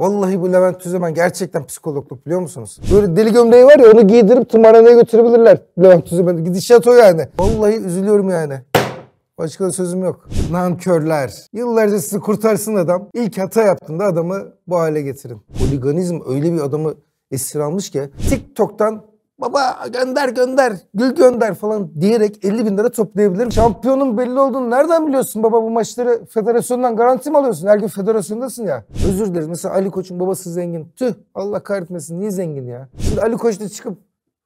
Vallahi bu Levent Tüzemen gerçekten psikologluk biliyor musunuz? Böyle deli gömleği var ya onu giydirip tımarhaneye götürebilirler Levent Tüzemen. Gidişat o yani. Vallahi üzülüyorum yani. Başka da sözüm yok. Nankörler. Yıllarca sizi kurtarsın adam. İlk hata yaptığında adamı bu hale getirin. Oliganizm öyle bir adamı esir almış ki TikTok'tan baba gönder gönder gül gönder falan diyerek 50 bin lira toplayabilirim. Şampiyonun belli olduğunu nereden biliyorsun baba bu maçları federasyondan garanti mi alıyorsun? Her gün federasyondasın ya. Özür dileriz mesela Ali Koç'un babası zengin. Tüh Allah kahretmesin niye zengin ya? Şimdi Ali Koç da çıkıp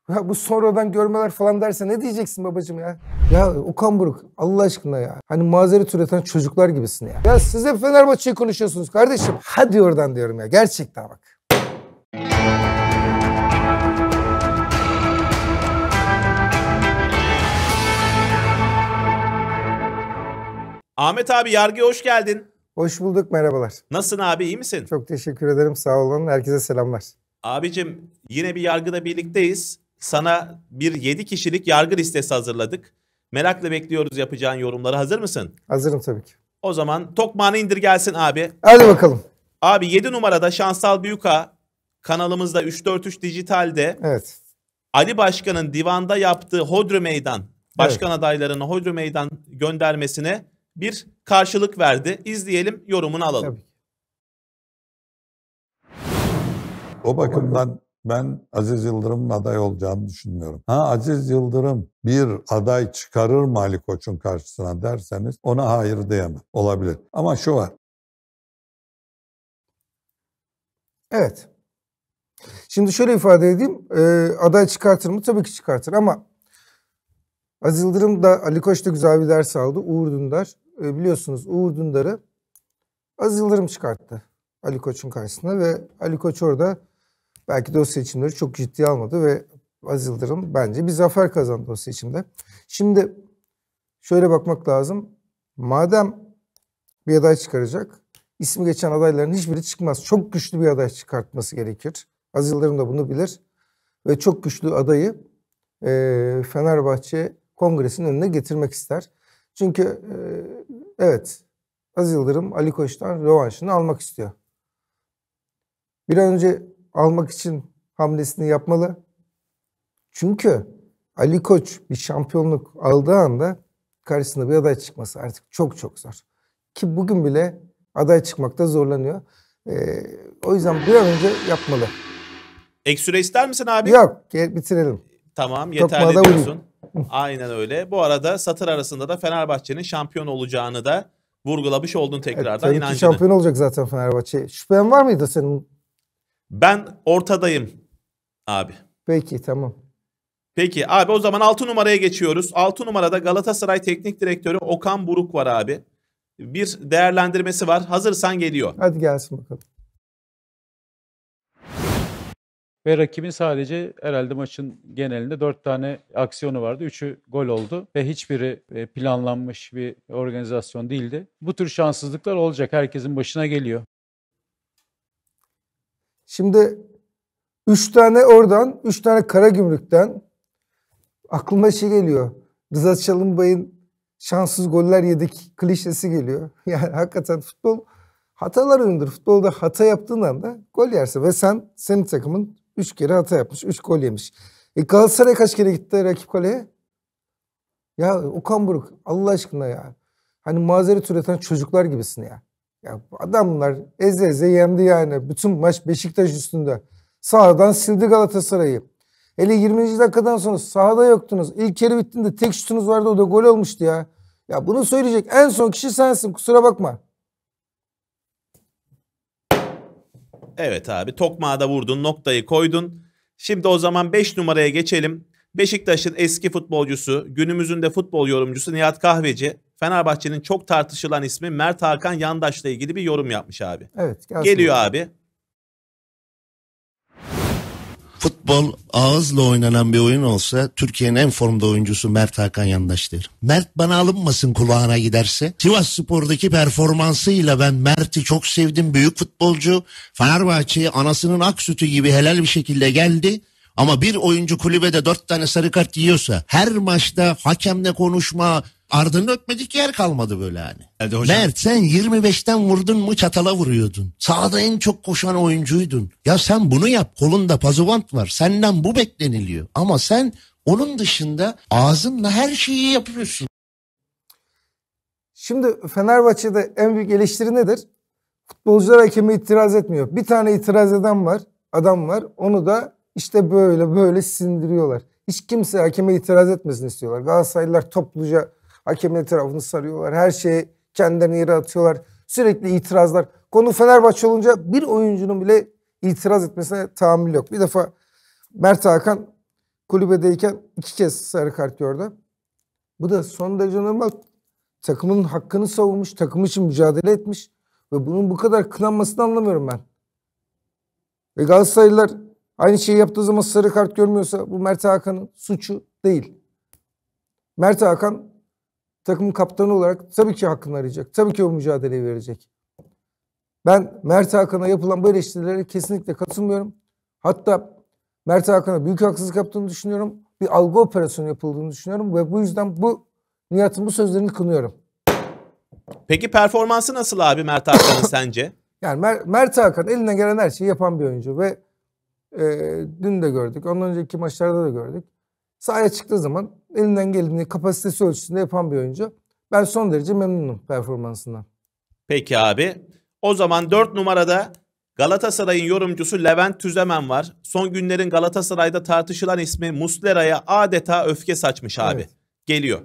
ya bu sonradan görmeler falan derse ne diyeceksin babacım ya? Ya Okan Buruk Allah aşkına ya. Hani mazeret üreten çocuklar gibisin ya. Ya siz hep Fenerbahçe'yi konuşuyorsunuz kardeşim. Hadi oradan diyorum ya gerçekten bak. Ahmet abi yargıya hoş geldin. Hoş bulduk merhabalar. Nasılsın abi iyi misin? Çok teşekkür ederim sağ olun herkese selamlar. Abicim yine bir yargıda birlikteyiz. Sana bir 7 kişilik yargı listesi hazırladık. Merakla bekliyoruz yapacağın yorumları. Hazır mısın? Hazırım tabii ki. O zaman Tokman'ı indir gelsin abi. Hadi bakalım. Abi 7 numarada Şansal büyük Büyüka kanalımızda 343 Dijital'de evet. Ali Başkan'ın divanda yaptığı Hodri Meydan başkan evet. adaylarını Hodri Meydan göndermesine bir karşılık verdi. İzleyelim, yorumunu alalım. O bakımdan ben Aziz Yıldırım'ın aday olacağını düşünmüyorum. Ha Aziz Yıldırım bir aday çıkarır mı Ali Koç'un karşısına derseniz ona hayır diyemem. Olabilir. Ama şu var. Evet. Şimdi şöyle ifade edeyim. E, aday çıkartır mı? Tabii ki çıkartır ama Aziz Yıldırım da Ali Koç da güzel bir ders aldı. Uğur Dündar e, biliyorsunuz Uğur Dündar'ı Az Yıldırım çıkarttı Ali Koç'un karşısına ve Ali Koç orada belki de o seçimleri çok ciddi almadı ve Az Yıldırım bence bir zafer kazandı o seçimde. Şimdi şöyle bakmak lazım. Madem bir aday çıkaracak, ismi geçen adayların hiçbiri çıkmaz. Çok güçlü bir aday çıkartması gerekir. Az Yıldırım da bunu bilir. Ve çok güçlü adayı e, Fenerbahçe Kongresi'nin önüne getirmek ister. Çünkü e, evet Az Yıldırım Ali Koç'tan rövanşını almak istiyor. Bir an önce almak için hamlesini yapmalı. Çünkü Ali Koç bir şampiyonluk aldığı anda karşısında bir aday çıkması artık çok çok zor. Ki bugün bile aday çıkmakta zorlanıyor. Ee, o yüzden bir an önce yapmalı. Ek süre ister misin abi? Yok bitirelim. Tamam yeterli Tokmada diyorsun. Vurayım. Aynen öyle. Bu arada satır arasında da Fenerbahçe'nin şampiyon olacağını da vurgulamış oldun tekrardan. Evet, inancını. şampiyon olacak zaten Fenerbahçe. Şüphen var mıydı senin? Ben ortadayım abi. Peki tamam. Peki abi o zaman 6 numaraya geçiyoruz. 6 numarada Galatasaray Teknik Direktörü Okan Buruk var abi. Bir değerlendirmesi var. Hazırsan geliyor. Hadi gelsin bakalım. Ve rakibin sadece herhalde maçın genelinde dört tane aksiyonu vardı. üçü gol oldu ve hiçbiri e, planlanmış bir organizasyon değildi. Bu tür şanssızlıklar olacak. Herkesin başına geliyor. Şimdi üç tane oradan, üç tane kara gümrükten aklıma şey geliyor. Rıza Çalınbay'ın şanssız goller yedik klişesi geliyor. Yani hakikaten futbol hatalar önündür. Futbolda hata yaptığın anda gol yersin ve sen senin takımın Üç kere hata yapmış. Üç gol yemiş. E Galatasaray kaç kere gitti rakip kaleye? Ya Okan Buruk Allah aşkına ya. Hani mazeret üreten çocuklar gibisin ya. Ya adamlar eze eze yendi yani. Bütün maç Beşiktaş üstünde. Sahadan sildi Galatasaray'ı. Hele 20. dakikadan sonra sahada yoktunuz. İlk kere bittiğinde tek şutunuz vardı o da gol olmuştu ya. Ya bunu söyleyecek en son kişi sensin kusura bakma. Evet abi tokmağa da vurdun noktayı koydun. Şimdi o zaman 5 numaraya geçelim. Beşiktaş'ın eski futbolcusu, günümüzün de futbol yorumcusu Nihat Kahveci, Fenerbahçe'nin çok tartışılan ismi Mert Hakan Yandaş'la ilgili bir yorum yapmış abi. Evet. Geliyor abi futbol ağızla oynanan bir oyun olsa Türkiye'nin en formda oyuncusu Mert Hakan Yandaş derim. Mert bana alınmasın kulağına giderse. Sivas Spor'daki performansıyla ben Mert'i çok sevdim. Büyük futbolcu. Fenerbahçe'ye anasının ak sütü gibi helal bir şekilde geldi. Ama bir oyuncu kulübede dört tane sarı kart yiyorsa her maçta hakemle konuşma, Ardını ötmedik yer kalmadı böyle hani. Hadi hocam. Mert sen 25'ten vurdun mu çatala vuruyordun. Sağda en çok koşan oyuncuydun. Ya sen bunu yap kolunda pazuvant var. Senden bu bekleniliyor. Ama sen onun dışında ağzınla her şeyi yapıyorsun. Şimdi Fenerbahçe'de en büyük eleştiri nedir? Futbolcular hakeme itiraz etmiyor. Bir tane itiraz eden var, adam var. Onu da işte böyle böyle sindiriyorlar. Hiç kimse hakeme itiraz etmesini istiyorlar. Galatasaraylılar topluca Hakemin etrafını sarıyorlar. Her şeye kendilerini yere atıyorlar. Sürekli itirazlar. Konu Fenerbahçe olunca bir oyuncunun bile itiraz etmesine tahammül yok. Bir defa Mert Hakan kulübedeyken iki kez sarı kart gördü. Bu da son derece normal. Takımın hakkını savunmuş, takım için mücadele etmiş. Ve bunun bu kadar kınanmasını anlamıyorum ben. Ve Galatasaraylılar aynı şeyi yaptığı zaman sarı kart görmüyorsa bu Mert Hakan'ın suçu değil. Mert Hakan takımın kaptanı olarak tabii ki hakkını arayacak. Tabii ki o mücadeleyi verecek. Ben Mert Hakan'a yapılan bu eleştirilere kesinlikle katılmıyorum. Hatta Mert Hakan'a büyük haksızlık yaptığını düşünüyorum. Bir algı operasyonu yapıldığını düşünüyorum ve bu yüzden bu Nihat'ın bu sözlerini kınıyorum. Peki performansı nasıl abi Mert Hakan'ın sence? Yani Mer Mert Hakan elinden gelen her şeyi yapan bir oyuncu ve e, dün de gördük. Ondan önceki maçlarda da gördük. Sahaya çıktığı zaman elinden geleni kapasitesi ölçüsünde yapan bir oyuncu. Ben son derece memnunum performansından. Peki abi. O zaman 4 numarada Galatasaray'ın yorumcusu Levent Tüzemen var. Son günlerin Galatasaray'da tartışılan ismi Muslera'ya adeta öfke saçmış abi. Evet. Geliyor.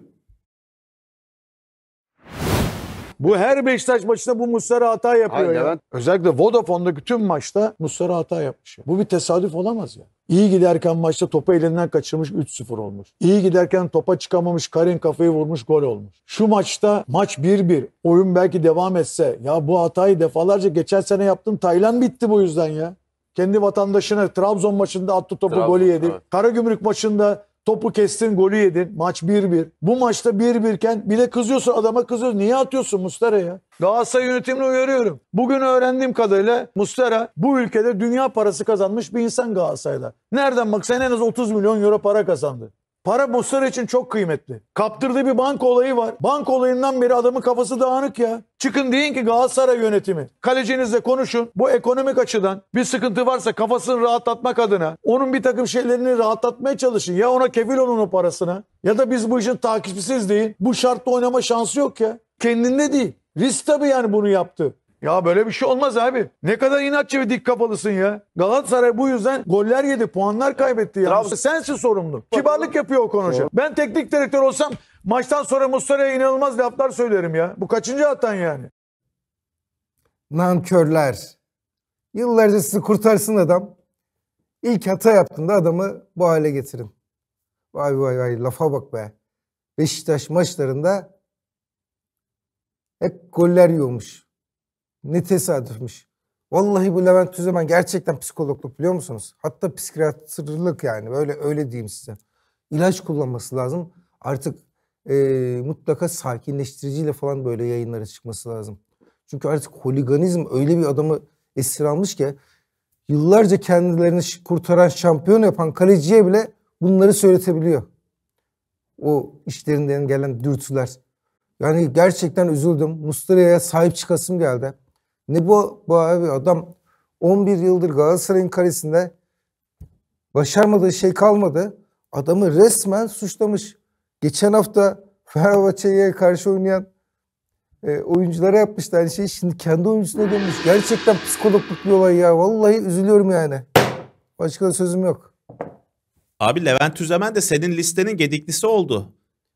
Bu her Beşiktaş maçında bu Muslera hata yapıyor Aynen. ya. Özellikle Vodafone'daki tüm maçta Muslera hata yapmış. Bu bir tesadüf olamaz ya. İyi giderken maçta topu elinden kaçırmış 3-0 olmuş. İyi giderken topa çıkamamış Karin kafayı vurmuş gol olmuş. Şu maçta maç 1-1 oyun belki devam etse ya bu hatayı defalarca geçen sene yaptım Tayland bitti bu yüzden ya. Kendi vatandaşına Trabzon maçında attı topu Trabzon, golü yedi. Evet. Karagümrük maçında Topu kestin, golü yedin. Maç 1-1. Bu maçta 1-1 iken bile kızıyorsun adama kızıyorsun. Niye atıyorsun Mustera ya? Galatasaray yönetimini uyarıyorum. Bugün öğrendiğim kadarıyla Mustera bu ülkede dünya parası kazanmış bir insan Galatasaray'da. Nereden baksan en az 30 milyon euro para kazandı. Para Muslera için çok kıymetli. Kaptırdığı bir banka olayı var. Banka olayından beri adamın kafası dağınık ya. Çıkın deyin ki Galatasaray yönetimi. Kalecinizle konuşun. Bu ekonomik açıdan bir sıkıntı varsa kafasını rahatlatmak adına onun bir takım şeylerini rahatlatmaya çalışın. Ya ona kefil olun o parasına ya da biz bu işin takipçisiz değil. Bu şartta oynama şansı yok ya. Kendinde değil. Risk tabii yani bunu yaptı. Ya böyle bir şey olmaz abi. Ne kadar inatçı ve dik kafalısın ya. Galatasaray bu yüzden goller yedi, puanlar kaybetti ya. Trabzon. Sensin sorumlu. Kibarlık yapıyor o konuca. Ben teknik direktör olsam maçtan sonra Mustara'ya inanılmaz laflar söylerim ya. Bu kaçıncı hatan yani? Nankörler. Yıllarca sizi kurtarsın adam. İlk hata yaptığında adamı bu hale getirin. Vay vay vay lafa bak be. Beşiktaş maçlarında hep goller yiyormuş. Ne tesadüfmüş. Vallahi bu Levent Tüzemen gerçekten psikologluk biliyor musunuz? Hatta psikiyatrılık yani böyle öyle diyeyim size. İlaç kullanması lazım. Artık e, mutlaka sakinleştiriciyle falan böyle yayınlara çıkması lazım. Çünkü artık holiganizm öyle bir adamı esir almış ki yıllarca kendilerini kurtaran şampiyon yapan kaleciye bile bunları söyletebiliyor. O işlerinden gelen dürtüler. Yani gerçekten üzüldüm. Mustarıya sahip çıkasım geldi. Ne bu, bu abi adam 11 yıldır Galatasaray'ın karesinde başarmadığı şey kalmadı. Adamı resmen suçlamış. Geçen hafta Fenerbahçe'ye karşı oynayan e, oyunculara yapmışlar aynı şeyi. Şimdi kendi oyuncusuna dönmüş. Gerçekten psikologluk bir olay ya. Vallahi üzülüyorum yani. Başka da sözüm yok. Abi Levent Tüzemen de senin listenin gediklisi oldu.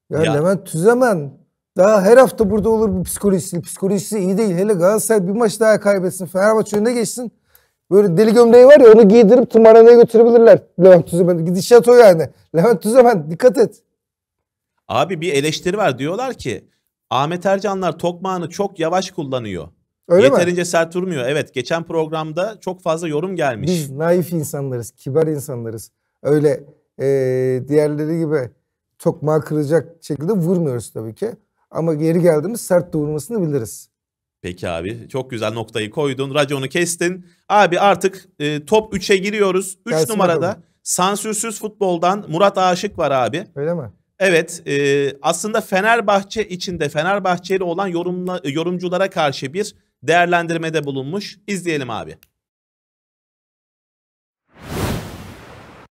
Ya, ya. Levent Tüzemen daha her hafta burada olur bu psikolojisi. Psikolojisi iyi değil. Hele Galatasaray bir maç daha kaybetsin. Fenerbahçe önüne geçsin. Böyle deli gömleği var ya onu giydirip tımarhaneye götürebilirler. Levent Tüzemen. Gidişat o yani. Levent Tüzemen dikkat et. Abi bir eleştiri var. Diyorlar ki Ahmet Ercanlar tokmağını çok yavaş kullanıyor. Öyle Yeterince mi? sert durmuyor. Evet geçen programda çok fazla yorum gelmiş. Biz naif insanlarız. Kibar insanlarız. Öyle ee, diğerleri gibi tokmağı kıracak şekilde vurmuyoruz tabii ki. Ama geri geldiğimiz sert doğurmasını biliriz. Peki abi çok güzel noktayı koydun. Raconu kestin. Abi artık e, top 3'e giriyoruz. 3 numarada bakalım. sansürsüz futboldan Murat Aşık var abi. Öyle mi? Evet e, aslında Fenerbahçe içinde Fenerbahçeli olan yorumla, yorumculara karşı bir değerlendirmede bulunmuş. İzleyelim abi.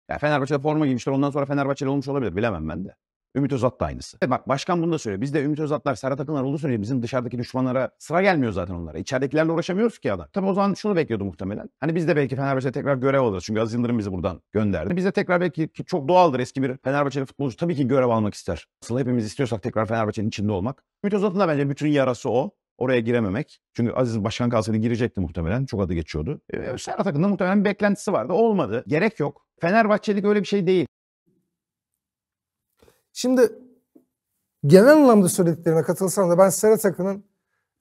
Ya Fenerbahçe'de forma giymişler ondan sonra Fenerbahçeli olmuş olabilir bilemem ben de. Ümit Özat da aynısı. E bak başkan bunu da söylüyor. de Ümit Özatlar, Serhat Akınlar olduğu sürece bizim dışarıdaki düşmanlara sıra gelmiyor zaten onlara. İçeridekilerle uğraşamıyoruz ki adam. Tabii o zaman şunu bekliyordu muhtemelen. Hani biz de belki Fenerbahçe'de tekrar görev alırız. Çünkü Aziz Yıldırım bizi buradan gönderdi. Biz de tekrar belki ki çok doğaldır eski bir Fenerbahçeli futbolcu tabii ki görev almak ister. Asıl hepimiz istiyorsak tekrar Fenerbahçe'nin içinde olmak. Ümit Özat'ın da bence bütün yarası o. Oraya girememek. Çünkü Aziz Başkan kalsaydı girecekti muhtemelen. Çok adı geçiyordu. Ee, Serhat Akın'da muhtemelen bir beklentisi vardı. Olmadı. Gerek yok. Fenerbahçelik öyle bir şey değil. Şimdi genel anlamda söylediklerine katılsam da ben Serhat Akın'ın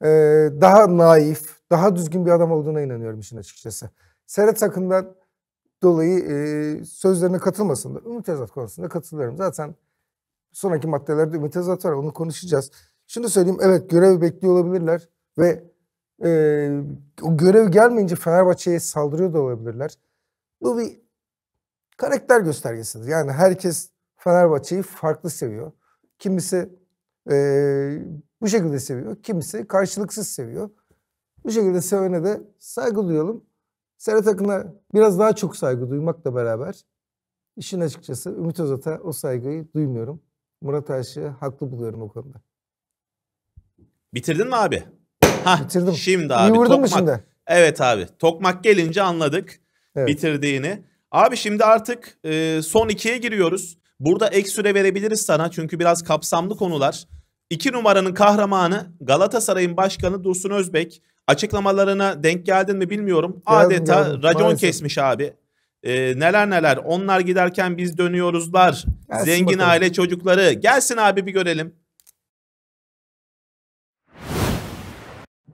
e, daha naif, daha düzgün bir adam olduğuna inanıyorum işin açıkçası. Serhat Akın'dan dolayı e, sözlerine katılmasın da Ümit Özat konusunda katılıyorum. Zaten sonraki maddelerde Ümit Özat var onu konuşacağız. Şunu söyleyeyim evet görev bekliyor olabilirler ve e, o görev gelmeyince Fenerbahçe'ye saldırıyor da olabilirler. Bu bir karakter göstergesidir. Yani herkes Fenerbahçe'yi farklı seviyor. Kimisi e, bu şekilde seviyor. Kimisi karşılıksız seviyor. Bu şekilde sevene de saygı duyalım. Serhat Akın'a biraz daha çok saygı duymakla beraber işin açıkçası Ümit Özat'a o saygıyı duymuyorum. Murat Ayşe'yi haklı buluyorum o konuda. Bitirdin mi abi? Hah, Bitirdim. Şimdi abi. İyi tokmak... mu şimdi? Evet abi. Tokmak gelince anladık evet. bitirdiğini. Abi şimdi artık e, son ikiye giriyoruz. Burada ek süre verebiliriz sana çünkü biraz kapsamlı konular. 2 numaranın kahramanı Galatasaray'ın başkanı Dursun Özbek. Açıklamalarına denk geldin mi bilmiyorum. Adeta geldim, racon Maalesef. kesmiş abi. Ee, neler neler onlar giderken biz dönüyoruzlar. Gelsin Zengin bakalım. aile çocukları. Gelsin abi bir görelim.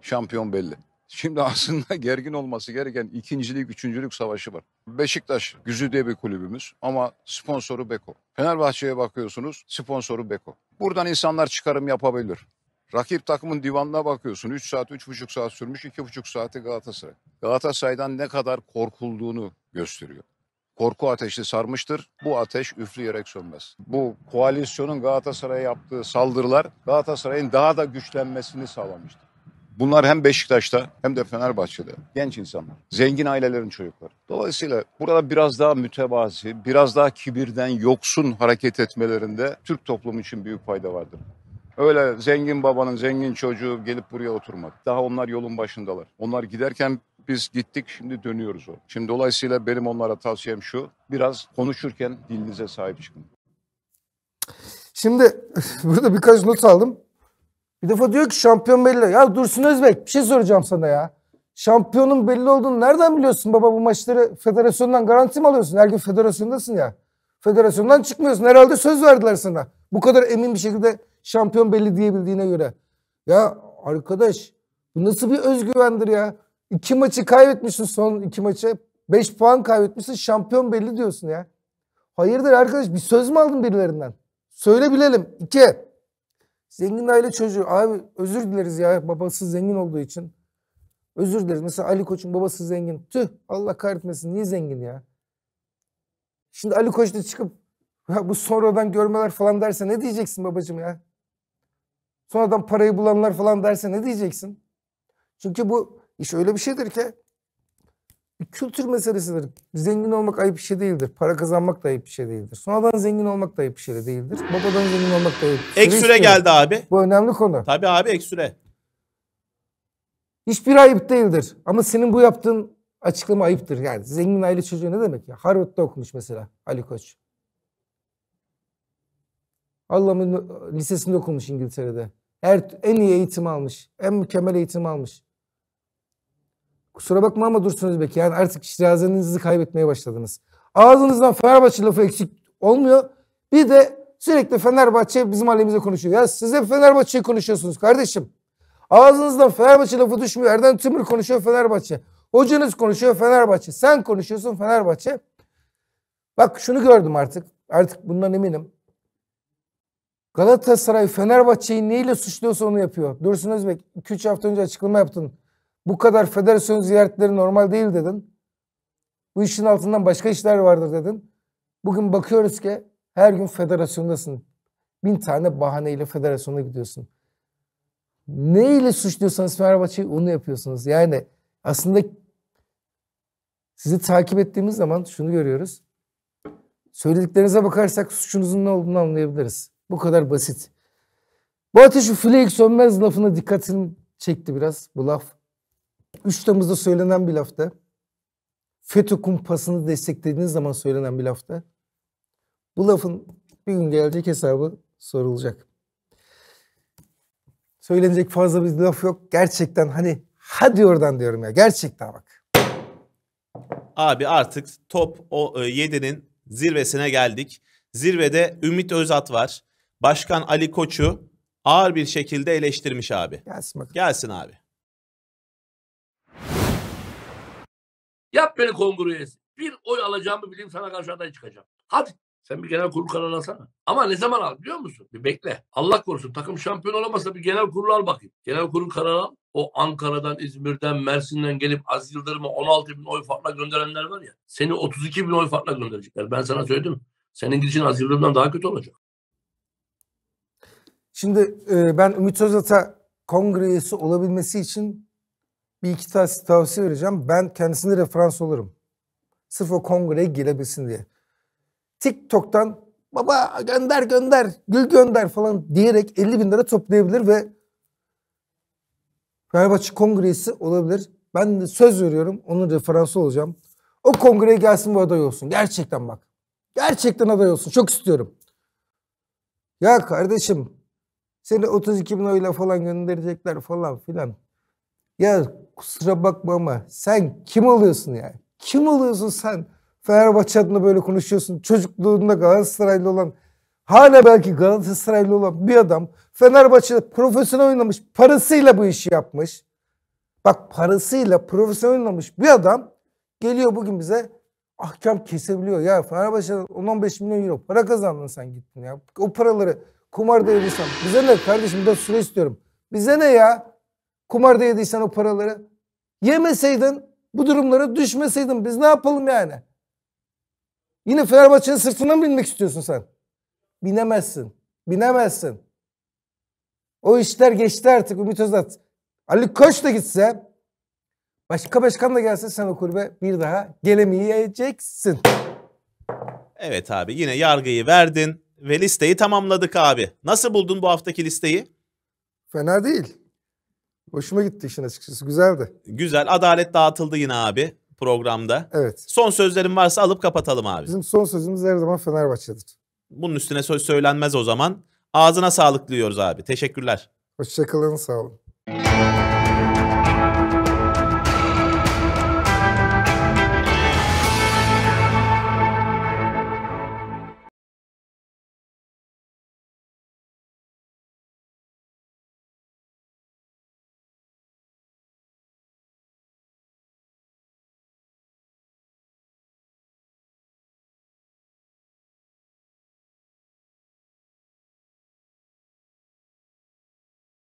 Şampiyon belli. Şimdi aslında gergin olması gereken ikincilik, üçüncülük savaşı var. Beşiktaş Güzü diye bir kulübümüz ama sponsoru Beko. Fenerbahçe'ye bakıyorsunuz sponsoru Beko. Buradan insanlar çıkarım yapabilir. Rakip takımın divanına bakıyorsun. 3 saat, 3,5 saat sürmüş, 2,5 saati Galatasaray. Galatasaray'dan ne kadar korkulduğunu gösteriyor. Korku ateşi sarmıştır. Bu ateş üfleyerek sönmez. Bu koalisyonun Galatasaray'a yaptığı saldırılar Galatasaray'ın daha da güçlenmesini sağlamıştır. Bunlar hem Beşiktaş'ta hem de Fenerbahçe'de genç insanlar. Zengin ailelerin çocukları. Dolayısıyla burada biraz daha mütevazi, biraz daha kibirden yoksun hareket etmelerinde Türk toplumu için büyük fayda vardır. Öyle zengin babanın zengin çocuğu gelip buraya oturmak. Daha onlar yolun başındalar. Onlar giderken biz gittik şimdi dönüyoruz o. Şimdi dolayısıyla benim onlara tavsiyem şu. Biraz konuşurken dilinize sahip çıkın. Şimdi burada birkaç not aldım. Bir defa diyor ki şampiyon belli. Ya Dursun Özbek bir şey soracağım sana ya. Şampiyonun belli olduğunu nereden biliyorsun baba bu maçları federasyondan garanti mi alıyorsun? Her gün federasyondasın ya. Federasyondan çıkmıyorsun. Herhalde söz verdiler sana. Bu kadar emin bir şekilde şampiyon belli diyebildiğine göre. Ya arkadaş bu nasıl bir özgüvendir ya? İki maçı kaybetmişsin son iki maçı. Beş puan kaybetmişsin şampiyon belli diyorsun ya. Hayırdır arkadaş bir söz mü aldın birilerinden? Söyle bilelim. İki. Zengin aile çocuğu. Abi özür dileriz ya babası zengin olduğu için. Özür dileriz. Mesela Ali Koç'un babası zengin. Tüh Allah kahretmesin niye zengin ya? Şimdi Ali Koç da çıkıp ya bu sonradan görmeler falan derse ne diyeceksin babacım ya? Sonradan parayı bulanlar falan derse ne diyeceksin? Çünkü bu iş öyle bir şeydir ki kültür meselesidir. Zengin olmak ayıp bir şey değildir. Para kazanmak da ayıp bir şey değildir. Sonradan zengin olmak da ayıp bir şey değildir. Babadan zengin olmak da ayıp bir şey Ek süre geldi abi. Bu önemli konu. Tabii abi ek süre. Hiçbir ayıp değildir. Ama senin bu yaptığın açıklama ayıptır. Yani zengin aile çocuğu ne demek ya? Harvard'da okumuş mesela Ali Koç. Allah'ın lisesinde okumuş İngiltere'de. Her, en iyi eğitim almış. En mükemmel eğitim almış. Kusura bakma ama dursunuz Özbek yani artık şirazenizi kaybetmeye başladınız. Ağzınızdan Fenerbahçe lafı eksik olmuyor. Bir de sürekli Fenerbahçe bizim aleyhimize konuşuyor. Ya siz hep Fenerbahçe'yi konuşuyorsunuz kardeşim. Ağzınızdan Fenerbahçe lafı düşmüyor. Erden Tümür konuşuyor Fenerbahçe. Hocanız konuşuyor Fenerbahçe. Sen konuşuyorsun Fenerbahçe. Bak şunu gördüm artık. Artık bundan eminim. Galatasaray Fenerbahçe'yi neyle suçluyorsa onu yapıyor. Dursun Özbek 2-3 hafta önce açıklama yaptın. Bu kadar federasyon ziyaretleri normal değil dedin. Bu işin altından başka işler vardır dedin. Bugün bakıyoruz ki her gün federasyondasın. Bin tane bahaneyle federasyona gidiyorsun. Ne ile suçluyorsanız Fenerbahçe'yi onu yapıyorsunuz. Yani aslında sizi takip ettiğimiz zaman şunu görüyoruz. Söylediklerinize bakarsak suçunuzun ne olduğunu anlayabiliriz. Bu kadar basit. Bu ateş şu Flake sönmez lafına dikkatim çekti biraz. Bu laf 3 Temmuz'da söylenen bir lafta FETÖ kumpasını desteklediğiniz zaman söylenen bir lafta bu lafın bir gün gelecek hesabı sorulacak. Söylenecek fazla bir laf yok. Gerçekten hani hadi oradan diyorum ya. Gerçekten bak. Abi artık top o 7'nin e, zirvesine geldik. Zirvede Ümit Özat var. Başkan Ali Koç'u ağır bir şekilde eleştirmiş abi. Gelsin bakalım. Gelsin abi. Yap beni kongre üyesi. Bir oy alacağımı bileyim sana karşı aday çıkacağım. Hadi. Sen bir genel kurul kararı alsana. Ama ne zaman al biliyor musun? Bir bekle. Allah korusun takım şampiyon olamasa bir genel kurul al bakayım. Genel kurul kararı al. O Ankara'dan, İzmir'den, Mersin'den gelip Az Yıldırım'a 16 bin oy farkla gönderenler var ya. Seni 32 bin oy farkla gönderecekler. Ben sana söyledim. Senin gidişin Az Yıldırım'dan daha kötü olacak. Şimdi e, ben Ümit Özat'a kongre üyesi olabilmesi için bir iki tavsiye, tavsiye vereceğim. Ben kendisine referans olurum. Sırf o kongreye gelebilsin diye. TikTok'tan baba gönder gönder gül gönder falan diyerek 50 bin lira toplayabilir ve Fenerbahçe kongresi olabilir. Ben de söz veriyorum onun referansı olacağım. O kongreye gelsin bu aday olsun. Gerçekten bak. Gerçekten aday olsun. Çok istiyorum. Ya kardeşim seni 32 bin oyla falan gönderecekler falan filan. Ya kusura bakma ama sen kim oluyorsun yani? Kim oluyorsun sen? Fenerbahçe adına böyle konuşuyorsun. Çocukluğunda Galatasaraylı olan, hala belki Galatasaraylı olan bir adam Fenerbahçe'de profesyonel oynamış, parasıyla bu işi yapmış. Bak parasıyla profesyonel oynamış bir adam geliyor bugün bize ahkam kesebiliyor. Ya Fenerbahçe 10-15 milyon euro para kazandın sen gittin ya. O paraları kumarda yedirsen bize ne kardeşim ben süre istiyorum. Bize ne ya? Kumarda yediysen o paraları. Yemeseydin bu durumlara düşmeseydin biz ne yapalım yani? Yine Fenerbahçe'nin sırtına mı binmek istiyorsun sen? Binemezsin. Binemezsin. O işler geçti artık Ümit Özat. Ali Koç da gitse başka başkan da gelse sen o kulübe bir daha gelemeyeceksin. Evet abi yine yargıyı verdin ve listeyi tamamladık abi. Nasıl buldun bu haftaki listeyi? Fena değil. Hoşuma gitti işin açıkçası. Güzeldi. Güzel. Adalet dağıtıldı yine abi programda. Evet. Son sözlerim varsa alıp kapatalım abi. Bizim son sözümüz her zaman Fenerbahçe'dir. Bunun üstüne söz söylenmez o zaman. Ağzına sağlık diliyoruz abi. Teşekkürler. Hoşçakalın sağ olun.